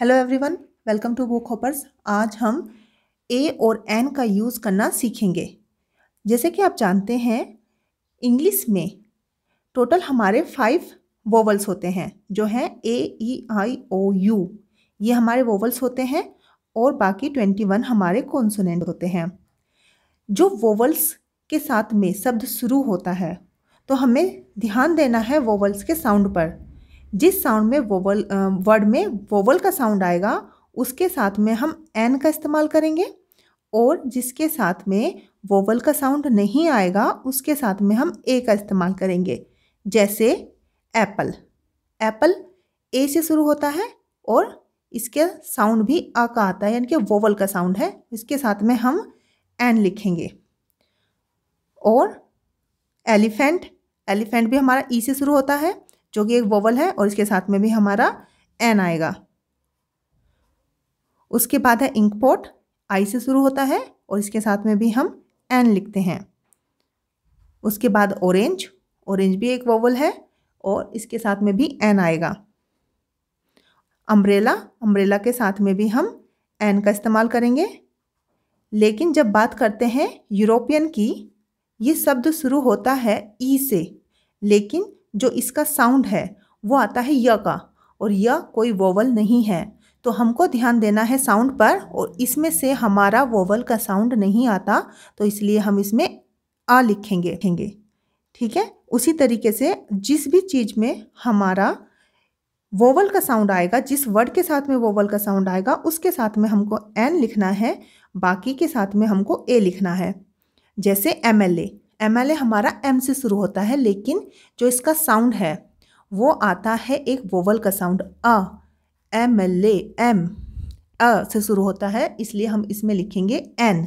hello everyone welcome to Book Hoppers आज हम ए और एन का यूज़ करना सीखेंगे जैसे कि आप जानते हैं इंग्लिश में टोटल हमारे फाइव वोवल्स होते हैं जो हैं ए ई आई ओ यू ये हमारे वोवल्स होते हैं और बाकी ट्वेंटी वन हमारे कॉन्सोनेंट होते हैं जो वोवल्स के साथ में शब्द शुरू होता है तो हमें ध्यान देना है वोवल्स के साउंड पर जिस साउंड में वोवल वर्ड में वोवल का साउंड आएगा उसके साथ में हम एन का इस्तेमाल करेंगे और जिसके साथ में वोवल का साउंड नहीं आएगा उसके साथ में हम ए का इस्तेमाल करेंगे जैसे एप्पल एप्पल ए से शुरू होता है और इसके साउंड भी आ का आता है यानी कि वोवल का साउंड है इसके साथ में हम एन लिखेंगे और एलिफेंट एलिफेंट भी हमारा ई e से शुरू होता है जो कि एक वोवल है और इसके साथ में भी हमारा एन आएगा उसके बाद है इंकपोट आई से शुरू होता है और इसके साथ में भी हम एन लिखते हैं उसके बाद ऑरेंज ऑरेंज भी एक वोवल है और इसके साथ में भी एन आएगा अम्ब्रेला अम्ब्रेला के साथ में भी हम एन का इस्तेमाल करेंगे लेकिन जब बात करते हैं यूरोपियन की ये शब्द शुरू होता है ई e से लेकिन जो इसका साउंड है वो आता है य का और य कोई वोवल नहीं है तो हमको ध्यान देना है साउंड पर और इसमें से हमारा वोवल का साउंड नहीं आता तो इसलिए हम इसमें आ लिखेंगे लिखेंगे ठीक है उसी तरीके से जिस भी चीज़ में हमारा वोवल का साउंड आएगा जिस वर्ड के साथ में वोवल का साउंड आएगा उसके साथ में हमको एन लिखना है बाकी के साथ में हमको ए लिखना है जैसे एम एल ए एम हमारा एम से शुरू होता है लेकिन जो इसका साउंड है वो आता है एक वोवल का साउंड अ एम एल एम अ से शुरू होता है इसलिए हम इसमें लिखेंगे एन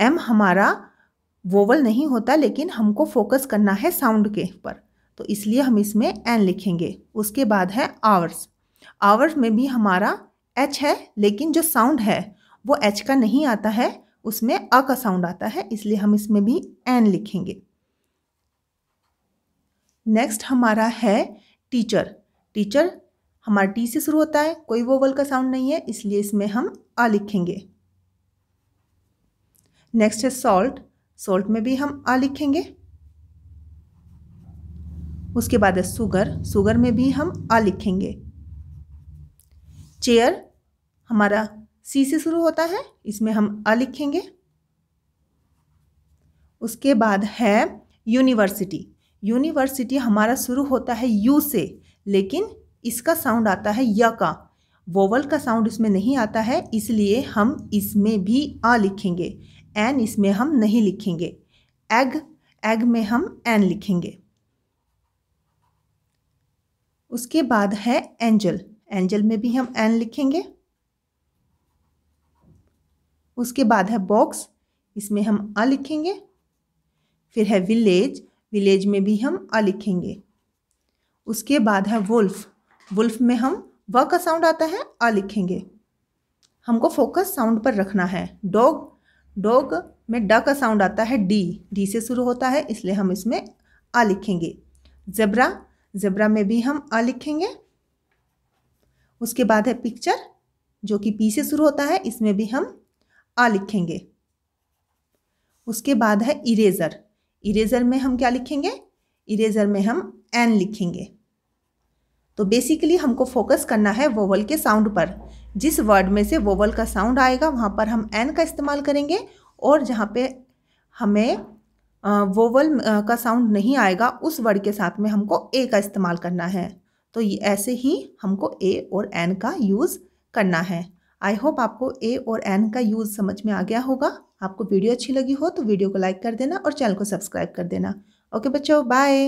एम हमारा वोवल नहीं होता लेकिन हमको फोकस करना है साउंड के ऊपर तो इसलिए हम इसमें एन लिखेंगे उसके बाद है आवर्स आवर्स में भी हमारा एच है लेकिन जो साउंड है वो एच का नहीं आता है उसमें अ का साउंड आता है इसलिए हम इसमें भी एन लिखेंगे नेक्स्ट हमारा है टीचर टीचर हमारा टी से शुरू होता है कोई वोवल का साउंड नहीं है इसलिए इसमें हम आ लिखेंगे नेक्स्ट है सॉल्ट सॉल्ट में भी हम आ लिखेंगे उसके बाद है सुगर सुगर में भी हम आ लिखेंगे चेयर हमारा सी से शुरू होता है इसमें हम अ लिखेंगे उसके बाद है यूनिवर्सिटी यूनिवर्सिटी हमारा शुरू होता है यू से लेकिन इसका साउंड आता है य का वोवल का साउंड इसमें नहीं आता है इसलिए हम इसमें भी आ लिखेंगे एन इसमें हम नहीं लिखेंगे एग एग में हम एन लिखेंगे उसके बाद है एंजल एंजल में भी हम एन लिखेंगे उसके बाद है बॉक्स इसमें हम अ लिखेंगे फिर है विलेज विलेज में भी हम अ लिखेंगे उसके बाद है वुल्फ वुल्फ में हम व का साउंड आता है अ लिखेंगे हमको फोकस साउंड पर रखना है डॉग डॉग में ड का साउंड आता है डी डी से शुरू होता है इसलिए हम इसमें आ लिखेंगे जबरा जबरा में भी हम आ लिखेंगे उसके बाद है पिक्चर जो कि पी से शुरू होता है इसमें भी हम आ लिखेंगे उसके बाद है इरेज़र इरेज़र में हम क्या लिखेंगे इरेज़र में हम एन लिखेंगे तो बेसिकली हमको फोकस करना है वोवल के साउंड पर जिस वर्ड में से वोवल का साउंड आएगा वहाँ पर हम एन का इस्तेमाल करेंगे और जहाँ पे हमें वोवल का साउंड नहीं आएगा उस वर्ड के साथ में हमको ए का इस्तेमाल करना है तो ये ऐसे ही हमको ए और एन का यूज़ करना है आई होप आपको ए और एन का यूज़ समझ में आ गया होगा आपको वीडियो अच्छी लगी हो तो वीडियो को लाइक कर देना और चैनल को सब्सक्राइब कर देना ओके बच्चों बाय